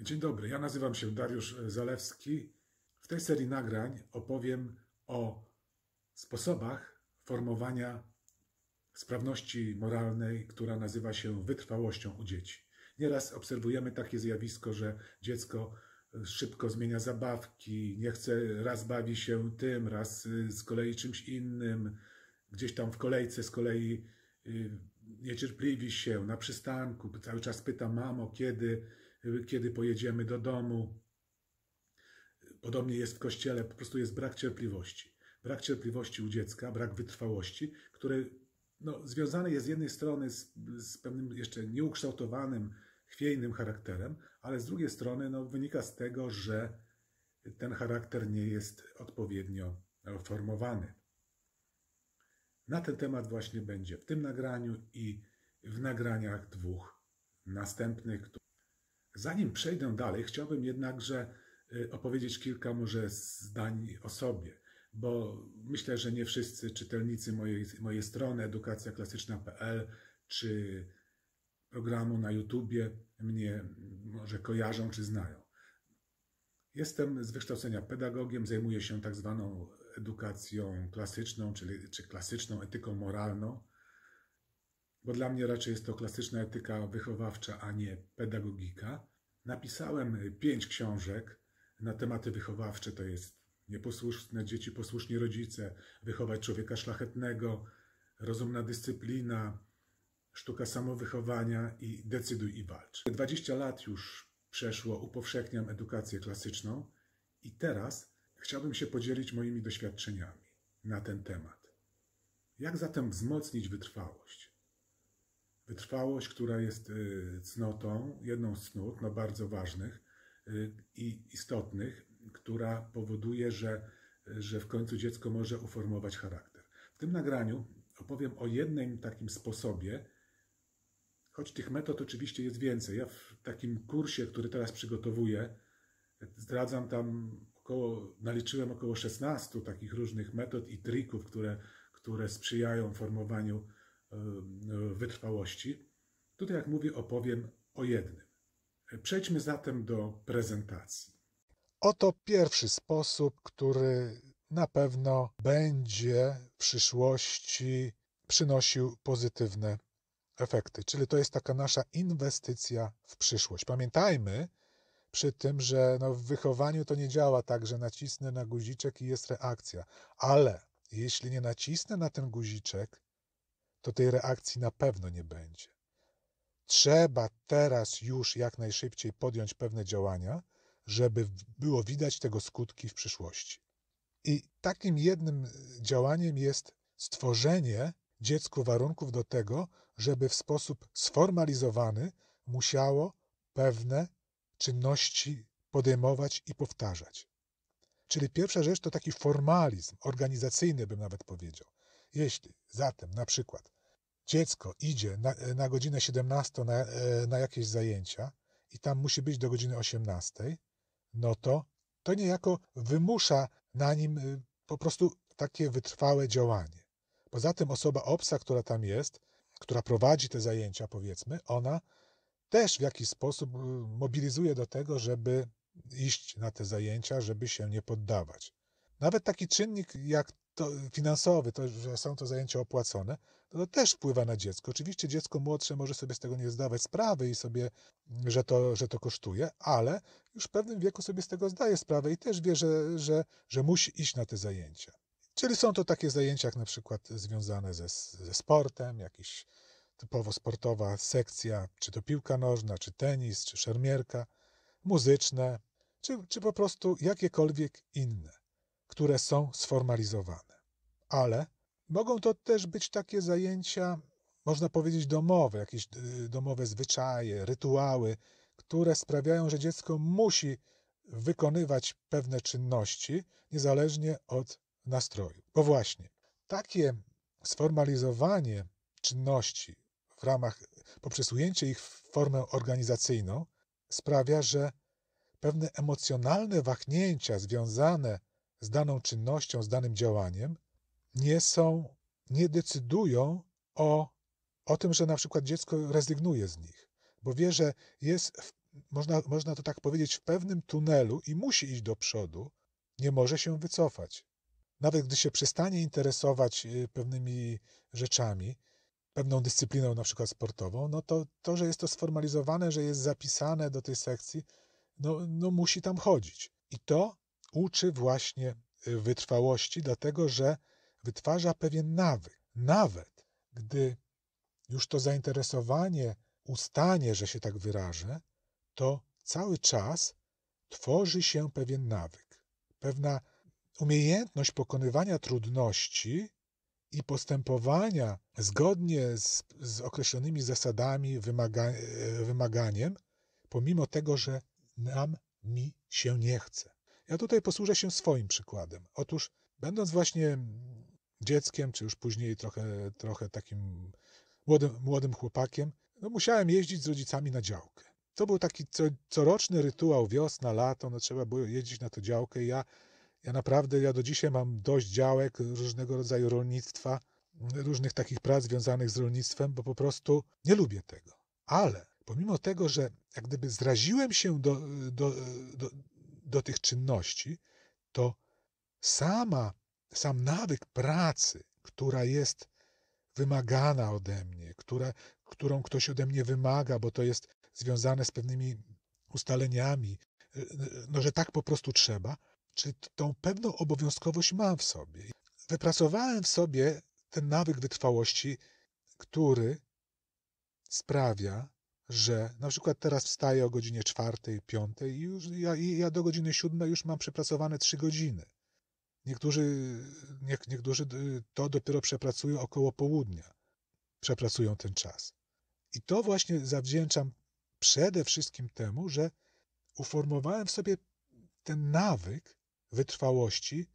Dzień dobry, ja nazywam się Dariusz e, Zalewski. W tej serii nagrań opowiem o sposobach formowania sprawności moralnej, która nazywa się wytrwałością u dzieci. Nieraz obserwujemy takie zjawisko, że dziecko e, szybko zmienia zabawki, nie chce, raz bawi się tym, raz e, z kolei czymś innym, gdzieś tam w kolejce z kolei niecierpliwi się, na przystanku cały czas pyta mamo, kiedy Y, kiedy pojedziemy do domu. Podobnie jest w kościele, po prostu jest brak cierpliwości. Brak cierpliwości u dziecka, brak wytrwałości, który no, związany jest z jednej strony z, z pewnym jeszcze nieukształtowanym, chwiejnym charakterem, ale z drugiej strony no, wynika z tego, że ten charakter nie jest odpowiednio formowany. Na ten temat właśnie będzie w tym nagraniu i w nagraniach dwóch następnych. Zanim przejdę dalej, chciałbym jednakże y, opowiedzieć kilka może zdań o sobie, bo myślę, że nie wszyscy czytelnicy mojej, mojej strony edukacjaklasyczna.pl czy programu na YouTubie mnie może kojarzą czy znają. Jestem z wykształcenia pedagogiem, zajmuję się tak zwaną edukacją klasyczną, czyli czy klasyczną etyką moralną bo dla mnie raczej jest to klasyczna etyka wychowawcza, a nie pedagogika. Napisałem y, pięć książek na tematy wychowawcze, to jest nieposłuszne dzieci, posłuszni rodzice, wychować człowieka szlachetnego, rozumna dyscyplina, sztuka samowychowania i decyduj i walcz. 20 lat już przeszło, upowszechniam edukację klasyczną i teraz chciałbym się podzielić moimi doświadczeniami na ten temat. Jak zatem wzmocnić wytrwałość? Wytrwałość, która jest y, cnotą, jedną z cnót, no bardzo ważnych y, i istotnych, która powoduje, że, że w końcu dziecko może uformować charakter. W tym nagraniu opowiem o jednym takim sposobie, choć tych metod oczywiście jest więcej. Ja w takim kursie, który teraz przygotowuję, zdradzam tam około, naliczyłem około 16 takich różnych metod i trików, które, które sprzyjają formowaniu Y, y, wytrwałości. Tutaj, jak mówię, opowiem o jednym. Przejdźmy zatem do prezentacji. Oto pierwszy sposób, który na pewno będzie w przyszłości przynosił pozytywne efekty. Czyli to jest taka nasza inwestycja w przyszłość. Pamiętajmy przy tym, że no w wychowaniu to nie działa tak, że nacisnę na guziczek i jest reakcja, ale jeśli nie nacisnę na ten guziczek, to tej reakcji na pewno nie będzie. Trzeba teraz już jak najszybciej podjąć pewne działania, żeby było widać tego skutki w przyszłości. I takim jednym e, działaniem jest stworzenie dziecku warunków do tego, żeby w sposób sformalizowany musiało pewne czynności podejmować i powtarzać. Czyli pierwsza rzecz to taki formalizm organizacyjny, bym nawet powiedział. Jeśli zatem na przykład dziecko idzie na, na godzinę 17 na, e, na jakieś zajęcia i tam musi być do godziny 18, no to to niejako wymusza na nim y, po prostu takie wytrwałe działanie. Poza tym osoba obca, która tam jest, która prowadzi te zajęcia, powiedzmy, ona też w jakiś sposób y, mobilizuje do tego, żeby iść na te zajęcia, żeby się nie poddawać. Nawet taki czynnik jak to finansowy, to, że są to zajęcia opłacone, to, to też wpływa na dziecko. Oczywiście dziecko młodsze może sobie z tego nie zdawać sprawy i sobie, że to, że to kosztuje, ale już w pewnym wieku sobie z tego zdaje sprawę i też wie, że, że, że musi iść na te zajęcia. Czyli są to takie zajęcia, jak na przykład związane ze, ze sportem, jakiś typowo sportowa sekcja, czy to piłka nożna, czy tenis, czy szermierka, muzyczne, czy, czy po prostu jakiekolwiek inne które są sformalizowane. Ale mogą to też być takie zajęcia, można powiedzieć, domowe, jakieś y, domowe zwyczaje, rytuały, które sprawiają, że dziecko musi wykonywać pewne czynności niezależnie od nastroju. Bo właśnie takie sformalizowanie czynności w ramach, poprzez ujęcie ich w formę organizacyjną, sprawia, że pewne emocjonalne wahnięcia związane z daną czynnością, z danym działaniem, nie są, nie decydują o, o tym, że na przykład dziecko rezygnuje z nich, bo wie, że jest, w, można, można to tak powiedzieć, w pewnym tunelu i musi iść do przodu, nie może się wycofać. Nawet gdy się przestanie interesować y, pewnymi rzeczami, pewną dyscypliną, na przykład sportową, no to to, że jest to sformalizowane, że jest zapisane do tej sekcji, no, no musi tam chodzić. I to uczy właśnie y, wytrwałości, dlatego że wytwarza pewien nawyk. Nawet gdy już to zainteresowanie ustanie, że się tak wyrażę, to cały czas tworzy się pewien nawyk, pewna umiejętność pokonywania trudności i postępowania zgodnie z, z określonymi zasadami, wymaga, y, wymaganiem, pomimo tego, że nam mi się nie chce. Ja tutaj posłużę się swoim przykładem. Otóż, będąc właśnie dzieckiem, czy już później trochę, trochę takim młodym, młodym chłopakiem, no musiałem jeździć z rodzicami na działkę. To był taki co, coroczny rytuał, wiosna, lato, no trzeba było jeździć na tę działkę. Ja, ja naprawdę, ja do dzisiaj mam dość działek różnego rodzaju rolnictwa, różnych takich prac związanych z rolnictwem, bo po prostu nie lubię tego. Ale pomimo tego, że jak gdyby zraziłem się do, do, do, do tych czynności, to sama, sam nawyk pracy, która jest wymagana ode mnie, która, którą ktoś ode mnie wymaga, bo to jest związane z pewnymi ustaleniami, y, y, no, że tak po prostu trzeba, czy tą pewną obowiązkowość mam w sobie. Wypracowałem w sobie ten nawyk wytrwałości, który sprawia, że na przykład teraz wstaję o godzinie czwartej, piątej i już ja, ja do godziny siódmej już mam przepracowane trzy godziny. Niektórzy, nie, niektórzy to dopiero przepracują około południa. Przepracują ten czas. I to właśnie zawdzięczam przede wszystkim temu, że uformowałem w sobie ten nawyk wytrwałości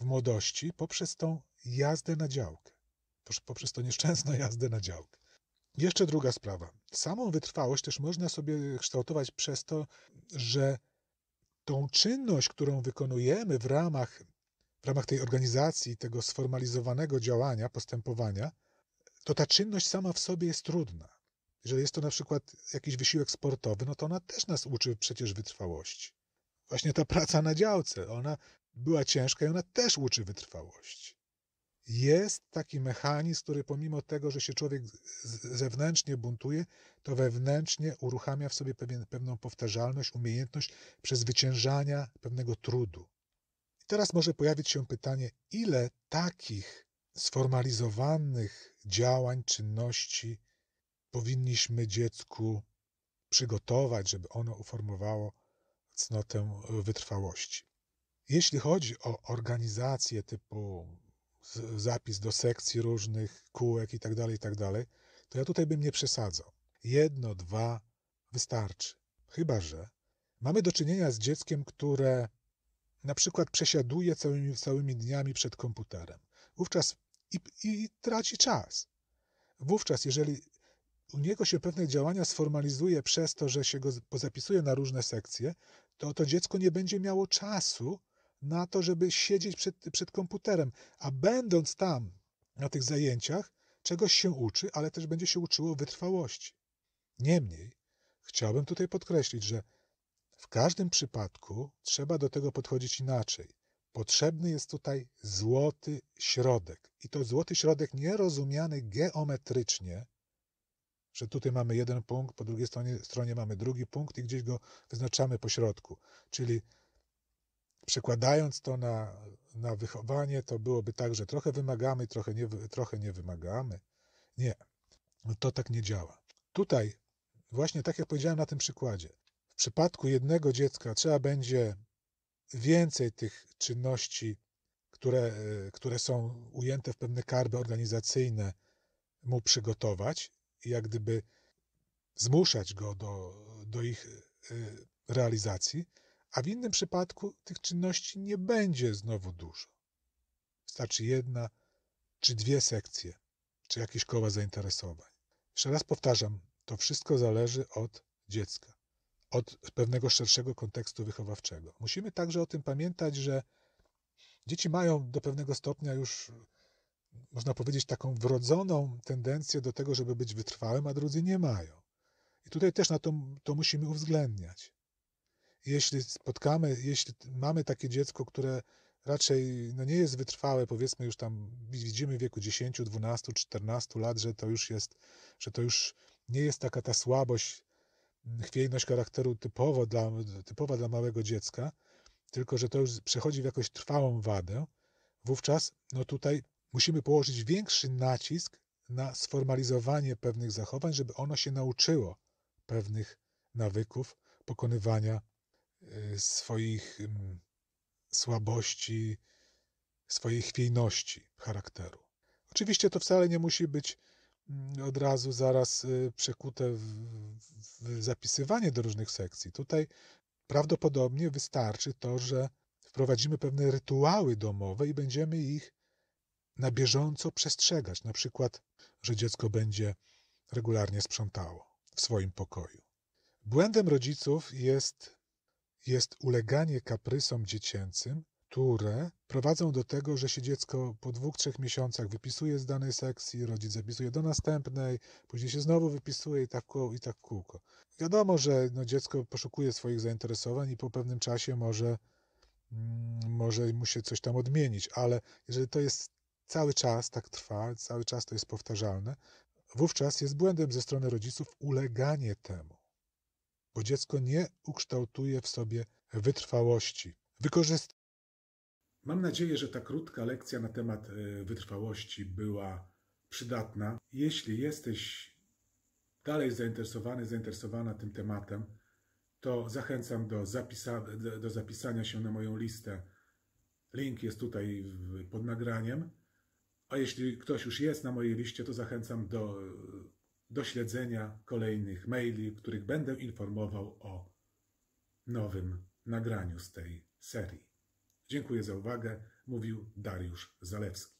w młodości poprzez tą jazdę na działkę. Poprzez tą nieszczęsną jazdę na działkę. Jeszcze druga sprawa. Samą wytrwałość też można sobie kształtować przez to, że tą czynność, którą wykonujemy w ramach, w ramach tej organizacji, tego sformalizowanego działania, postępowania, to ta czynność sama w sobie jest trudna. Jeżeli jest to na przykład jakiś wysiłek sportowy, no to ona też nas uczy przecież wytrwałości. Właśnie ta praca na działce, ona była ciężka i ona też uczy wytrwałości jest taki mechanizm, który pomimo tego, że się człowiek zewnętrznie buntuje, to wewnętrznie uruchamia w sobie pewien, pewną powtarzalność, umiejętność przezwyciężania pewnego trudu. I teraz może pojawić się pytanie, ile takich sformalizowanych działań, czynności powinniśmy dziecku przygotować, żeby ono uformowało cnotę e, wytrwałości. Jeśli chodzi o organizacje typu zapis do sekcji różnych, kółek itd., tak itd., tak to ja tutaj bym nie przesadzał. Jedno, dwa wystarczy. Chyba, że mamy do czynienia z dzieckiem, które na przykład przesiaduje całymi, całymi dniami przed komputerem. Wówczas i, i traci czas. Wówczas, jeżeli u niego się pewne działania sformalizuje przez to, że się go pozapisuje na różne sekcje, to to dziecko nie będzie miało czasu na to, żeby siedzieć przed, przed komputerem, a będąc tam na tych zajęciach, czegoś się uczy, ale też będzie się uczyło wytrwałości. Niemniej, chciałbym tutaj podkreślić, że w każdym przypadku trzeba do tego podchodzić inaczej. Potrzebny jest tutaj złoty środek. I to złoty środek nierozumiany geometrycznie, że tutaj mamy jeden punkt, po drugiej stronie, stronie mamy drugi punkt i gdzieś go wyznaczamy po środku. Czyli przekładając to na, na wychowanie, to byłoby tak, że trochę wymagamy, trochę nie, trochę nie wymagamy. Nie, no to tak nie działa. Tutaj, właśnie tak jak powiedziałem na tym przykładzie, w przypadku jednego dziecka trzeba będzie więcej tych czynności, które, e, które są ujęte w pewne karby organizacyjne, mu przygotować i jak gdyby zmuszać go do, do ich e, realizacji a w innym przypadku tych czynności nie będzie znowu dużo. Wystarczy jedna czy dwie sekcje, czy jakieś koła zainteresowań. Jeszcze raz powtarzam, to wszystko zależy od dziecka, od pewnego szerszego kontekstu wychowawczego. Musimy także o tym pamiętać, że dzieci mają do pewnego stopnia już, można powiedzieć, taką wrodzoną tendencję do tego, żeby być wytrwałym, a drudzy nie mają. I tutaj też na to, to musimy uwzględniać jeśli spotkamy, jeśli mamy takie dziecko, które raczej no nie jest wytrwałe, powiedzmy już tam widzimy w wieku 10, 12, 14 lat, że to już jest, że to już nie jest taka ta słabość, mm, chwiejność charakteru typowo dla, typowa dla małego dziecka, tylko że to już przechodzi w jakąś trwałą wadę, wówczas no tutaj musimy położyć większy nacisk na sformalizowanie pewnych zachowań, żeby ono się nauczyło pewnych nawyków pokonywania Y, swoich słabości, swojej chwiejności charakteru. Oczywiście to wcale nie musi być mm, od razu zaraz y, przekute w, w zapisywanie do różnych sekcji. Tutaj prawdopodobnie wystarczy to, że wprowadzimy pewne rytuały domowe i będziemy ich na bieżąco przestrzegać. Na przykład, że dziecko będzie regularnie sprzątało w swoim pokoju. Błędem rodziców jest jest uleganie kaprysom dziecięcym, które prowadzą do tego, że się dziecko po dwóch, trzech miesiącach wypisuje z danej sekcji, rodzic zapisuje do następnej, później się znowu wypisuje i tak i tak kółko. Wiadomo, że no, dziecko poszukuje swoich zainteresowań i po pewnym czasie może, mm, może mu się coś tam odmienić, ale jeżeli to jest cały czas, tak trwa, cały czas to jest powtarzalne, wówczas jest błędem ze strony rodziców uleganie temu bo dziecko nie ukształtuje w sobie wytrwałości. Wykorzyst Mam nadzieję, że ta krótka lekcja na temat e, wytrwałości była przydatna. Jeśli jesteś dalej zainteresowany, zainteresowana tym tematem, to zachęcam do, zapisa do zapisania się na moją listę. Link jest tutaj pod nagraniem. A jeśli ktoś już jest na mojej liście, to zachęcam do e, do śledzenia kolejnych maili, w których będę informował o nowym nagraniu z tej serii. Dziękuję za uwagę, mówił Dariusz Zalewski.